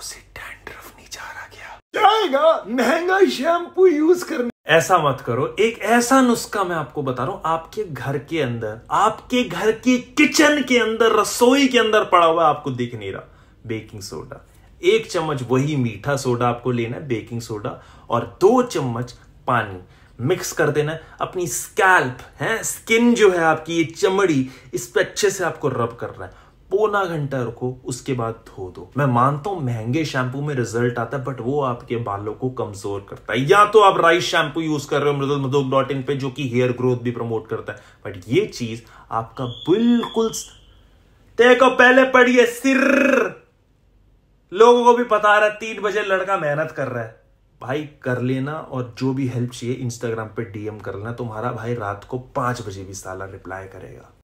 बालों से डैंड्रफ जा रहा क्या जाएगा महंगा शैम्पू यूज करने ऐसा मत करो एक ऐसा नुस्खा मैं आपको बता रहा हूं आपके घर के अंदर आपके घर के किचन के अंदर रसोई के अंदर पड़ा हुआ आपको दिख नहीं रहा बेकिंग सोडा एक चम्मच वही मीठा सोडा आपको लेना है बेकिंग सोडा और दो चम्मच पानी मिक्स कर देना अपनी स्कैल्प है स्किन जो है आपकी ये चमड़ी इस पर अच्छे से आपको रब करना है पौना घंटा रखो उसके बाद धो दो मैं मानता हूं महंगे शैंपू में रिजल्ट आता है बट वो आपके बालों को कमजोर करता है या तो आप राइस शैंपू यूज कर रहे हो मृदुल मधुक डॉट इन पे जो कि हेयर ग्रोथ भी प्रमोट करता है बट ये चीज आपका बिल्कुल देखो पहले पढ़िए सिर लोगों को भी पता रहा है तीन बजे लड़का मेहनत कर रहा है भाई कर लेना और जो भी हेल्प चाहिए इंस्टाग्राम पे डीएम कर लेना तुम्हारा भाई रात को पांच बजे भी साला रिप्लाई करेगा